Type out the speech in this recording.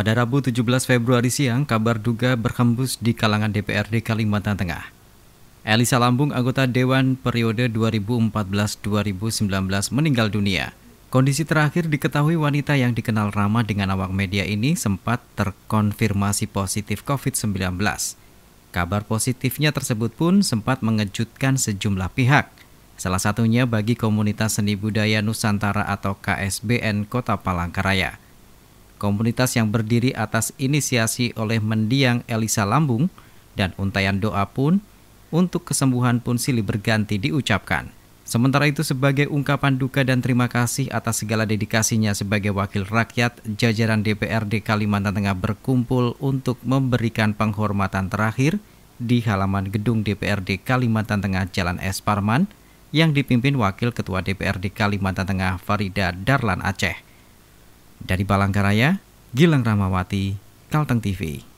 Pada Rabu 17 Februari siang, kabar duga berhembus di kalangan DPRD Kalimantan Tengah. Elisa Lambung, anggota Dewan periode 2014-2019 meninggal dunia. Kondisi terakhir diketahui wanita yang dikenal ramah dengan awak media ini sempat terkonfirmasi positif COVID-19. Kabar positifnya tersebut pun sempat mengejutkan sejumlah pihak. Salah satunya bagi komunitas seni budaya Nusantara atau KSBN Kota Palangkaraya. Komunitas yang berdiri atas inisiasi oleh mendiang Elisa Lambung dan untayan doa pun untuk kesembuhan pun silih berganti diucapkan. Sementara itu sebagai ungkapan duka dan terima kasih atas segala dedikasinya sebagai wakil rakyat, jajaran DPRD Kalimantan Tengah berkumpul untuk memberikan penghormatan terakhir di halaman gedung DPRD Kalimantan Tengah Jalan S. Parman yang dipimpin Wakil Ketua DPRD Kalimantan Tengah Farida Darlan Aceh. Dari Palangkaraya, Gilang Ramawati, Kalteng TV.